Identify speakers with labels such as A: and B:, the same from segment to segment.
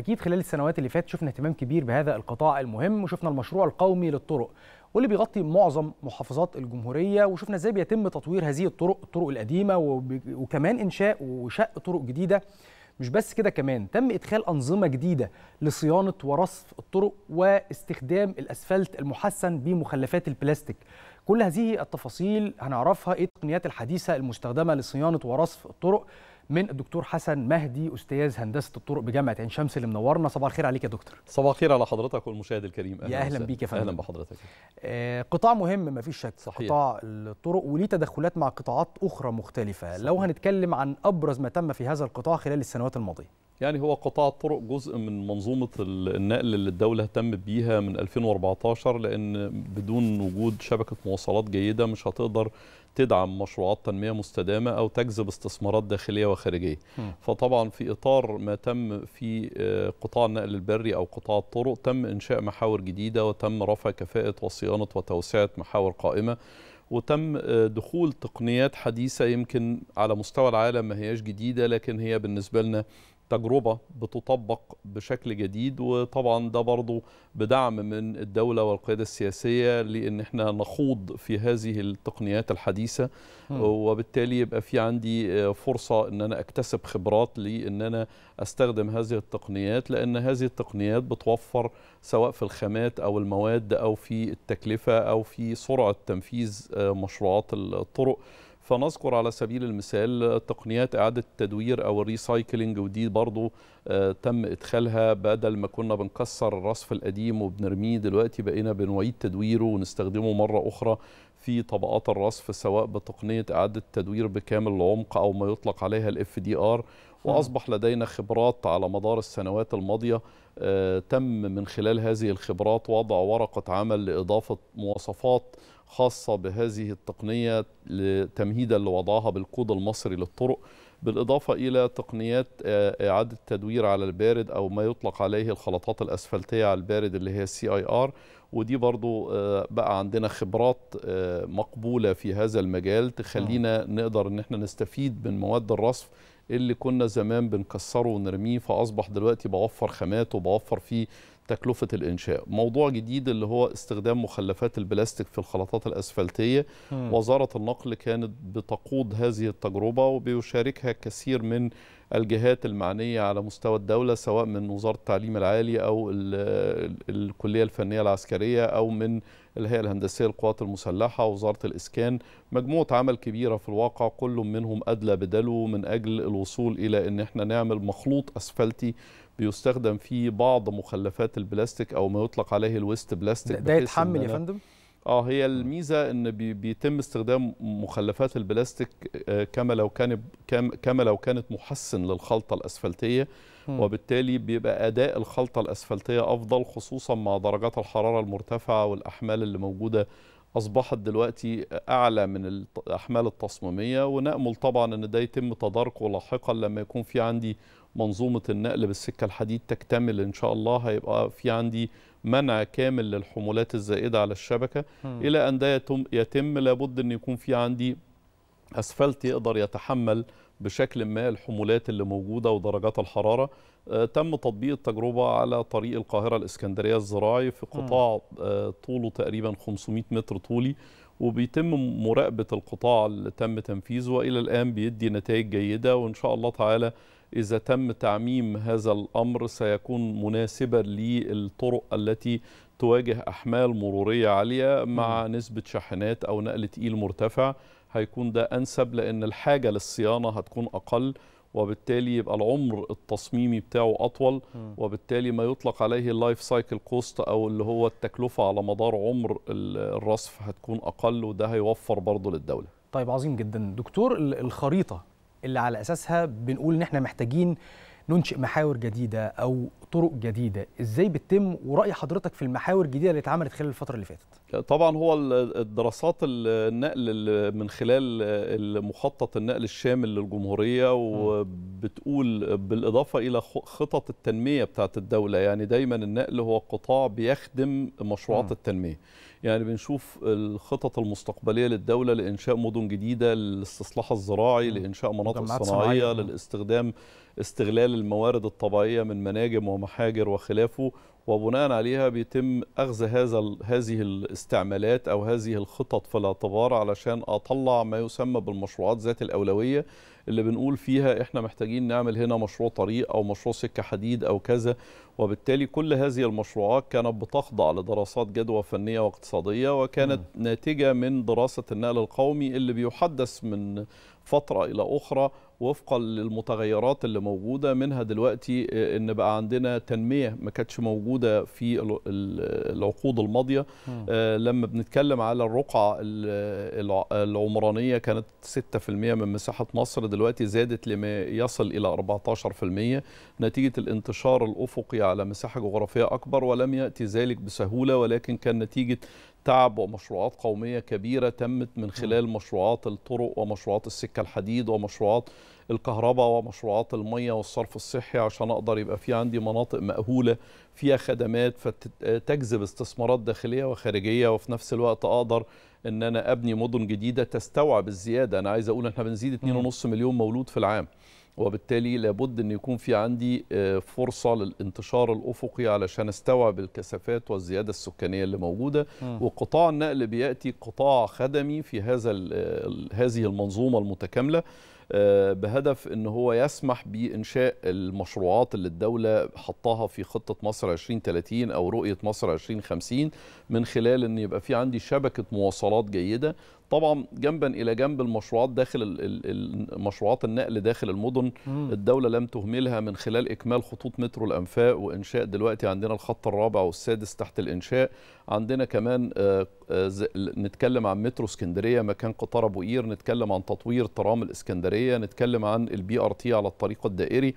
A: اكيد خلال السنوات اللي فاتت شفنا اهتمام كبير بهذا القطاع المهم وشفنا المشروع القومي للطرق واللي بيغطي معظم محافظات الجمهوريه وشفنا ازاي بيتم تطوير هذه الطرق الطرق القديمه وكمان انشاء وشق طرق جديده مش بس كده كمان تم ادخال انظمه جديده لصيانه ورصف الطرق واستخدام الاسفلت المحسن بمخلفات البلاستيك كل هذه التفاصيل هنعرفها ايه التقنيات الحديثه المستخدمه لصيانه ورصف الطرق من الدكتور حسن مهدي استاذ هندسه الطرق بجامعه عين شمس اللي منورنا صباح الخير عليك يا دكتور
B: صباح الخير على حضرتك والمشاهد الكريم أهلا يا اهلا بيك يا فندم اهلا بحضرتك
A: آه قطاع مهم ما فيش شك صحيح. قطاع الطرق وليه تدخلات مع قطاعات اخرى مختلفه صحيح. لو هنتكلم عن ابرز ما تم في هذا القطاع خلال السنوات الماضيه
B: يعني هو قطاع الطرق جزء من منظومة النقل اللي الدولة تم بيها من 2014 لأن بدون وجود شبكة مواصلات جيدة مش هتقدر تدعم مشروعات تنمية مستدامة أو تجذب استثمارات داخلية وخارجية م. فطبعا في إطار ما تم في آه، قطاع النقل البري أو قطاع الطرق تم إنشاء محاور جديدة وتم رفع كفاءة وصيانة وتوسعة محاور قائمة وتم آه، دخول تقنيات حديثة يمكن على مستوى العالم ما هياش جديدة لكن هي بالنسبة لنا تجربة بتطبق بشكل جديد وطبعا ده برضو بدعم من الدولة والقيادة السياسية لأن احنا نخوض في هذه التقنيات الحديثة وبالتالي يبقى في عندي آه، فرصة أن أنا أكتسب خبرات لأن أنا أستخدم هذه التقنيات لأن هذه التقنيات بتوفر سواء في الخامات أو المواد أو في التكلفة أو في سرعة تنفيذ آه، مشروعات الطرق فنذكر على سبيل المثال تقنيات إعادة التدوير أو الريسايكلينج ودي برضو آه، تم إدخالها بدل ما كنا بنكسر الرصف القديم وبنرميه دلوقتي بقينا بنعيد تدويره ونستخدمه مرة أخرى في طبقات الرصف سواء بتقنيه اعاده تدوير بكامل العمق او ما يطلق عليها الاف دي ار واصبح لدينا خبرات على مدار السنوات الماضيه آه، تم من خلال هذه الخبرات وضع ورقه عمل لاضافه مواصفات خاصه بهذه التقنيه تمهيدا لوضعها بالكود المصري للطرق بالإضافة إلى تقنيات إعادة تدوير على البارد أو ما يطلق عليه الخلطات الأسفلتية على البارد اللي هي السي اي ار ودي برضو آه، بقى عندنا خبرات آه، مقبولة في هذا المجال تخلينا نقدر ان احنا نستفيد من مواد الرصف اللي كنا زمان بنكسره ونرميه فأصبح دلوقتي بوفر خامات وبوفر فيه تكلفة الإنشاء موضوع جديد اللي هو استخدام مخلفات البلاستيك في الخلطات الأسفلتية م. وزارة النقل كانت بتقود هذه التجربة وبيشاركها كثير من الجهات المعنية على مستوى الدولة سواء من وزارة التعليم العالي أو الكلية الفنية العسكرية أو من الهيئة الهندسية للقوات المسلحة وزارة الإسكان مجموعة عمل كبيرة في الواقع كل منهم أدلى بدلو من أجل الوصول إلى أن احنا نعمل مخلوط أسفلتي بيستخدم فيه بعض مخلفات البلاستيك او ما يطلق عليه الويست بلاستيك ده يتحمل يا فندم اه هي آه. الميزه ان بي بيتم استخدام مخلفات البلاستيك آه، كما لو كان كما لو كانت محسن للخلطه الاسفلتيه وبالتالي بيبقى اداء الخلطه الاسفلتيه افضل خصوصا مع درجات الحراره المرتفعه والاحمال اللي موجوده اصبحت دلوقتي اعلى من الاحمال التصميميه ونامل طبعا ان ده يتم تداركه لاحقا لما يكون في عندي منظومه النقل بالسكه الحديد تكتمل ان شاء الله هيبقى في عندي منع كامل للحمولات الزائده على الشبكه م. الى ان ده يتم, لابد ان يكون في عندي اسفلت يقدر يتحمل بشكل ما الحمولات اللي موجوده ودرجات الحراره آه، تم تطبيق التجربه على طريق القاهره الاسكندريه الزراعي في قطاع آه، طوله تقريبا 500 متر طولي وبيتم مراقبه القطاع اللي تم تنفيذه والى الان بيدي نتائج جيده وان شاء الله تعالى إذا تم تعميم هذا الأمر سيكون مناسبا للطرق التي تواجه أحمال مرورية عالية مع م. نسبة شاحنات أو نقل تقيل مرتفع هيكون ده أنسب لأن الحاجة للصيانة هتكون أقل وبالتالي يبقى العمر التصميمي بتاعه أطول وبالتالي ما يطلق عليه اللايف سايكل كوست أو اللي هو التكلفة على مدار عمر الرصف هتكون أقل وده هيوفر برضه للدولة
A: طيب عظيم جدا دكتور الخريطة اللي على اساسها بنقول ان احنا محتاجين ننشئ محاور جديده او طرق جديده ازاي بتتم وراي حضرتك في المحاور الجديده اللي اتعملت خلال الفتره اللي فاتت
B: طبعا هو الدراسات النقل من خلال مخطط النقل الشامل للجمهوريه وبتقول بالاضافه الى خطط التنميه بتاعه الدوله يعني دايما النقل هو قطاع بيخدم مشروعات التنميه يعني بنشوف الخطط المستقبليه للدوله لانشاء مدن جديده للاستصلاح الزراعي لانشاء مناطق صناعيه للاستخدام استغلال الموارد الطبيعيه من مناجم ومحاجر وخلافه وبناء عليها بيتم اخذ هذا هذه الاستعمالات او هذه الخطط في الاعتبار علشان اطلع ما يسمى بالمشروعات ذات الاولويه اللي بنقول فيها احنا محتاجين نعمل هنا مشروع طريق او مشروع سكه حديد او كذا وبالتالي كل هذه المشروعات كانت بتخضع لدراسات جدوى فنيه واقتصاديه وكانت م. ناتجه من دراسه النقل القومي اللي بيحدث من فتره الى اخرى وفقا للمتغيرات اللي موجوده منها دلوقتي آه، ان بقى عندنا تنميه ما كانتش موجوده في العقود الماضيه آه لما بنتكلم على الرقعه العمرانيه كانت 6% من مساحه مصر دلوقتي زادت لما يصل الى 14% نتيجه الانتشار الافقي على مساحه جغرافيه اكبر ولم ياتي ذلك بسهوله ولكن كان نتيجه تعب ومشروعات قومية كبيرة تمت من خلال مشروعات الطرق ومشروعات السكة الحديد ومشروعات الكهرباء ومشروعات المية والصرف الصحي عشان أقدر يبقى في عندي مناطق مأهولة فيها خدمات فتجذب استثمارات داخلية وخارجية وفي نفس الوقت أقدر ان انا ابني مدن جديده تستوعب الزياده انا عايز اقول احنا بنزيد 2.5 مليون مولود في العام وبالتالي لابد أن يكون في عندي آه، فرصة للانتشار الأفقي علشان استوعب الكثافات والزيادة السكانية اللي موجودة وقطاع النقل بيأتي قطاع خدمي في هذا آه، هذه المنظومة المتكاملة آه، بهدف ان هو يسمح بانشاء المشروعات اللي الدوله حطاها في خطه مصر 2030 او رؤيه مصر 2050 من خلال ان يبقى في عندي شبكه مواصلات جيده طبعا جنبا الى جنب المشروعات داخل مشروعات النقل داخل المدن الدوله لم تهملها من خلال اكمال خطوط مترو الانفاق وانشاء دلوقتي عندنا الخط الرابع والسادس تحت الانشاء عندنا كمان آه، آه، نتكلم عن مترو اسكندريه مكان قطار ابو قير نتكلم عن تطوير ترام الاسكندريه نتكلم عن البي ار تي على الطريق الدائري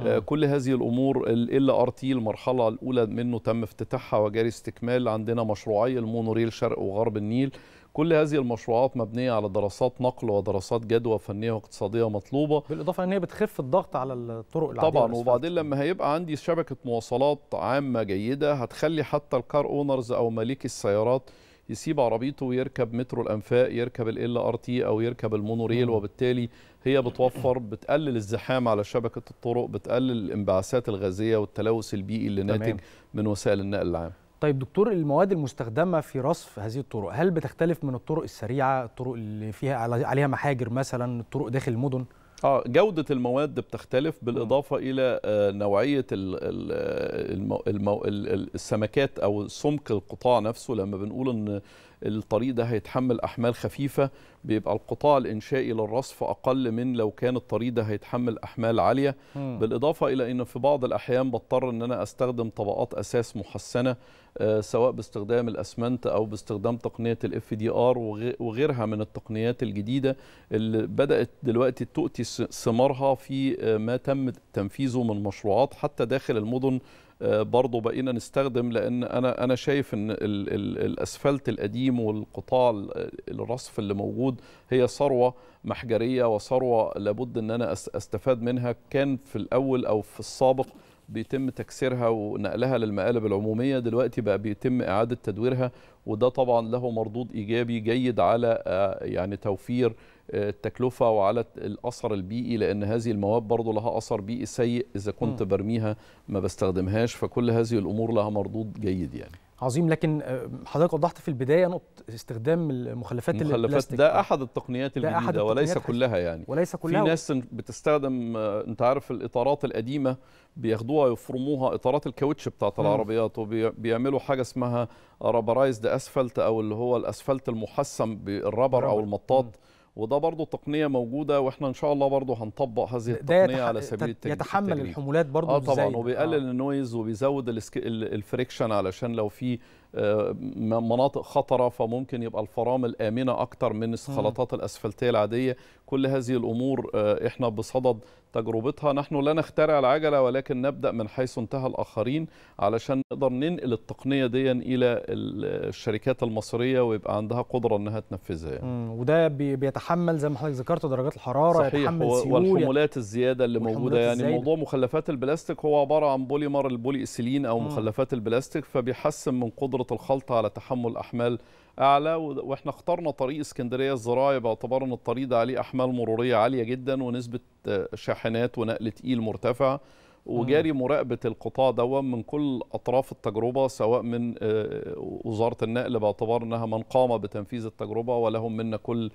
B: آه، كل هذه الامور ال ار تي المرحله الاولى منه تم افتتاحها وجاري استكمال عندنا مشروعي المونوريل شرق وغرب النيل كل هذه المشروعات مبنيه على دراسات نقل ودراسات جدوى فنيه واقتصاديه مطلوبه
A: بالاضافه ان هي بتخف الضغط على الطرق العاديه طبعا
B: وبعدين لما هيبقى عندي شبكه مواصلات عامه جيده هتخلي حتى الكار اونرز او مالك السيارات يسيب عربيته ويركب مترو الانفاق يركب ال ار تي او يركب المونوريل وبالتالي هي بتوفر بتقلل الزحام على شبكه الطرق بتقلل الانبعاثات الغازيه والتلوث البيئي اللي ناتج
A: من وسائل النقل العام طيب دكتور المواد المستخدمه في رصف هذه الطرق هل بتختلف من الطرق السريعه الطرق اللي فيها عليها محاجر مثلا الطرق داخل المدن
B: اه جودة المواد بتختلف بالإضافة إلى آه، نوعية آه، المو... الـ السمكات أو سمك القطاع نفسه لما بنقول إن الطريق ده هيتحمل احمال خفيفه بيبقى القطاع الانشائي للرصف اقل من لو كان الطريق ده هيتحمل احمال عاليه م. بالاضافه الى ان في بعض الاحيان بضطر ان انا استخدم طبقات اساس محسنه آه، سواء باستخدام الاسمنت او باستخدام تقنيه الاف دي ار وغيرها من التقنيات الجديده اللي بدات دلوقتي تؤتي ثمارها في آه، ما تم تنفيذه من مشروعات حتى داخل المدن برضه بقينا نستخدم لان انا انا شايف ان الـ الـ الاسفلت القديم والقطاع الرصف اللي موجود هي ثروه محجريه وثروه لابد ان انا استفاد منها كان في الاول او في السابق بيتم تكسيرها ونقلها للمقالب العموميه دلوقتي بقى بيتم اعاده تدويرها وده طبعا له مردود ايجابي جيد على آه، يعني توفير التكلفة وعلى الأثر البيئي لأن هذه المواد برضو لها أثر بيئي سيء إذا كنت م. برميها ما بستخدمهاش فكل هذه الأمور لها مردود جيد يعني
A: عظيم لكن آه، حضرتك وضحت في البدايه نقطه استخدام المخلفات المخلفات البلاستيك. ده
B: احد التقنيات الجديده أحد التقنيات وليس كلها يعني وليس كلها في ناس بتستخدم آه، انت عارف الاطارات القديمه بياخدوها يفرموها اطارات الكاوتش بتاعت العربيات وبيعملوا حاجه اسمها رابرايزد اسفلت او اللي هو الاسفلت المحسم بالربر او المطاط مم. وده برضه تقنيه موجوده واحنا ان شاء الله برضه هنطبق هذه التقنيه على سبيل التجريب يتحمل التجريب. الحمولات برضه اه طبعا وبيقلل آه. النويز وبيزود الفريكشن علشان لو في آه، مناطق خطره فممكن يبقى الفرامل امنه اكتر من الخلطات الاسفلتيه العاديه كل هذه الامور آه، احنا بصدد تجربتها نحن لا نخترع العجله ولكن نبدا من حيث انتهى الاخرين علشان نقدر ننقل التقنيه دي الى الشركات المصريه ويبقى عندها قدره انها تنفذها
A: يعني. وده بيتحمل زي ما حضرتك ذكرت درجات الحراره صحيح يتحمل سيول والحمولات
B: الزياده اللي موجوده يعني موضوع مخلفات البلاستيك هو عباره عن بوليمر البولي ايثيلين او مم. مخلفات البلاستيك فبيحسن من قدره قدره الخلطه على تحمل احمال اعلى واحنا اخترنا طريق اسكندريه الزراعي باعتبار ان الطريق ده عليه احمال مروريه عاليه جدا ونسبه آه، شاحنات ونقل تقيل مرتفعه وجاري مراقبه القطاع ده من كل اطراف التجربه سواء من آه، وزاره النقل باعتبار انها من قام بتنفيذ التجربه ولهم منا كل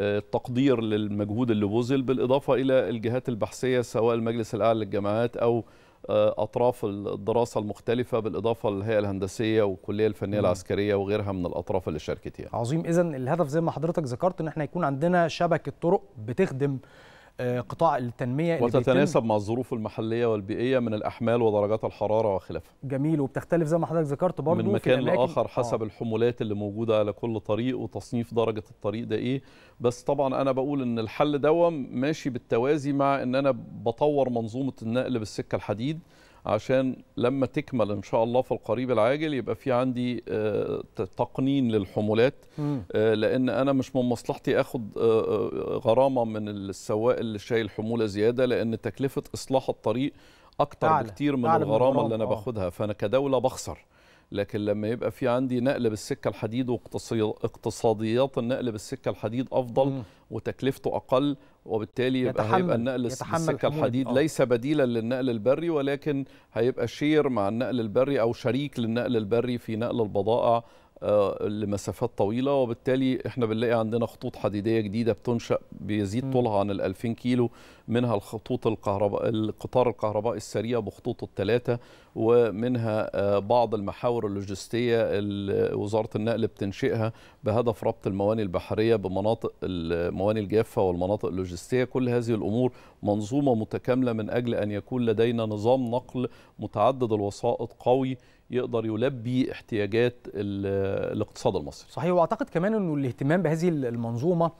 B: التقدير آه، للمجهود اللي بذل بالاضافه الى الجهات البحثيه سواء المجلس الاعلى للجامعات او آه، اطراف الدراسه المختلفه بالاضافه للهيئه الهندسيه والكليه الفنيه العسكريه وغيرها من الاطراف اللي شاركت
A: يعني. عظيم اذا الهدف زي ما حضرتك ذكرت ان احنا يكون عندنا شبكه طرق بتخدم آه، قطاع التنميه وتتناسب
B: مع الظروف المحليه والبيئيه من الاحمال ودرجات الحراره وخلافها
A: جميل وبتختلف زي ما حضرتك ذكرت برضه من مكان لاخر آه. حسب آه.
B: الحمولات اللي موجوده على كل طريق وتصنيف درجه الطريق ده ايه بس طبعا انا بقول ان الحل دوم ماشي بالتوازي مع ان انا بطور منظومه النقل بالسكه الحديد عشان لما تكمل ان شاء الله في القريب العاجل يبقى في عندي آه، تقنين للحمولات آه، لان انا مش من مصلحتي اخد آه، غرامه من السواق اللي شايل حموله زياده لان تكلفه اصلاح الطريق اكتر بكتير من الغرامه اللي انا باخدها فانا كدوله بخسر لكن لما يبقى في عندي نقل بالسكه الحديد واقتصاديات النقل بالسكه الحديد افضل م. وتكلفته اقل وبالتالي يبقى هيبقى النقل بالسكه الحديد آه. ليس بديلا للنقل البري ولكن هيبقى شير مع النقل البري او شريك للنقل البري في نقل البضائع آه، لمسافات طويله وبالتالي احنا بنلاقي عندنا خطوط حديديه جديده بتنشا بيزيد طولها عن ال 2000 كيلو منها الخطوط الكهرباء القطار الكهربائي السريع بخطوطه الثلاثه ومنها آه، بعض المحاور اللوجستيه اللي وزاره النقل بتنشئها بهدف ربط المواني البحريه بمناطق المواني الجافه والمناطق اللوجستيه كل هذه الامور منظومه متكامله من اجل ان يكون لدينا نظام نقل متعدد الوسائط قوي يقدر يلبي احتياجات الاقتصاد المصري
A: صحيح واعتقد كمان انه الاهتمام بهذه المنظومه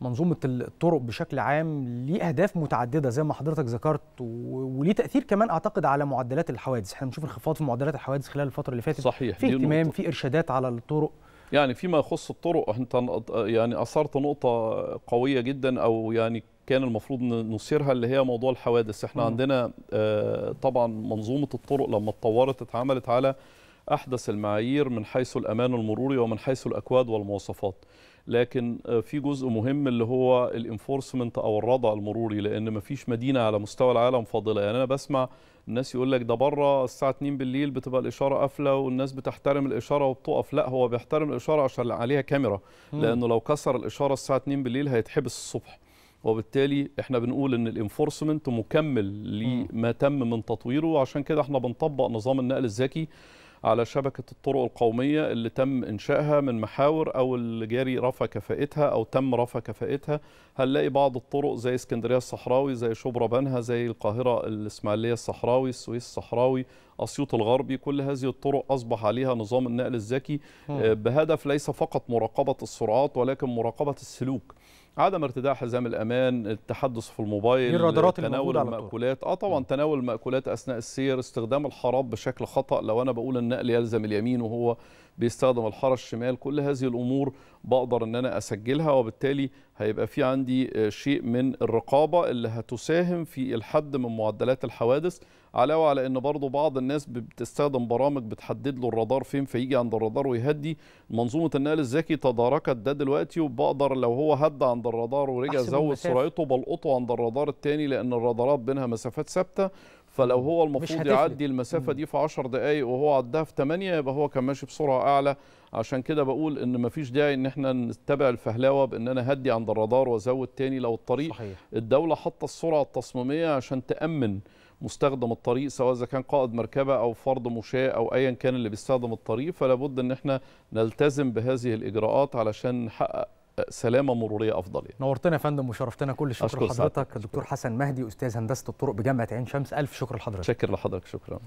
A: منظومه الطرق بشكل عام ليه اهداف متعدده زي ما حضرتك ذكرت وليه تاثير كمان اعتقد على معدلات الحوادث احنا بنشوف انخفاض في معدلات الحوادث خلال الفتره اللي فاتت صحيح في اهتمام في ارشادات على الطرق
B: يعني فيما يخص الطرق انت يعني اثرت نقطه قويه جدا او يعني كان المفروض نثيرها اللي هي موضوع الحوادث احنا م. عندنا آه، طبعا منظومه الطرق لما اتطورت اتعملت على احدث المعايير من حيث الامان المروري ومن حيث الاكواد والمواصفات لكن آه، في جزء مهم اللي هو الانفورسمنت او الردع المروري لان ما فيش مدينه على مستوى العالم فاضله يعني انا بسمع الناس يقول لك ده بره الساعه 2 بالليل بتبقى الاشاره قافله والناس بتحترم الاشاره وبتقف لا هو بيحترم الاشاره عشان عليها كاميرا لانه لو كسر الاشاره الساعه 2 بالليل هيتحبس الصبح وبالتالي احنا بنقول ان الانفورسمنت مكمل لما تم من تطويره وعشان كده احنا بنطبق نظام النقل الذكي على شبكة الطرق القومية اللي تم إنشائها من محاور أو الجاري رفع كفائتها أو تم رفع كفائتها هنلاقي بعض الطرق زي اسكندرية الصحراوي زي شبرا بنها زي القاهرة الإسماعيلية الصحراوي السويس الصحراوي أسيوط الغربي كل هذه الطرق أصبح عليها نظام النقل الذكي آه، بهدف ليس فقط مراقبة السرعات ولكن مراقبة السلوك عدم ارتداء حزام الامان التحدث في الموبايل الرادارات تناول المأكولات اه طبعا تناول المأكولات اثناء السير استخدام الحراب بشكل خطا لو انا بقول النقل يلزم اليمين وهو بيستخدم الحاره الشمال كل هذه الامور بقدر ان انا اسجلها وبالتالي هيبقى في عندي آه، شيء من الرقابه اللي هتساهم في الحد من معدلات الحوادث علاوه على ان برضو بعض الناس بتستخدم برامج بتحدد له الرادار فين فيجي عند الرادار ويهدي منظومه النقل الذكي تداركت ده دلوقتي وبقدر لو هو هدى عند الرادار ورجع زود سرعته بلقطه عند الرادار الثاني لان الرادارات بينها مسافات ثابته فلو هو المفروض يعدي المسافه دي في 10 دقائق وهو عداها في 8 يبقى هو كان ماشي بسرعه اعلى عشان كده بقول ان مفيش داعي ان احنا نتبع الفهلاوه بان انا هدي عند الرادار وازود تاني لو الطريق صحيح. الدوله حاطه السرعه التصميميه عشان تامن مستخدم الطريق سواء اذا كان قائد مركبه او فرد مشاة او ايا كان اللي بيستخدم الطريق فلابد ان احنا نلتزم بهذه الاجراءات علشان نحقق سلامه مروريه افضل يعني.
A: نورتنا يا فندم وشرفتنا كل شكر لحضرتك الدكتور حسن مهدي استاذ هندسه الطرق بجامعه عين شمس الف شكر لحضرتك
B: شكر لحضرتك شكرا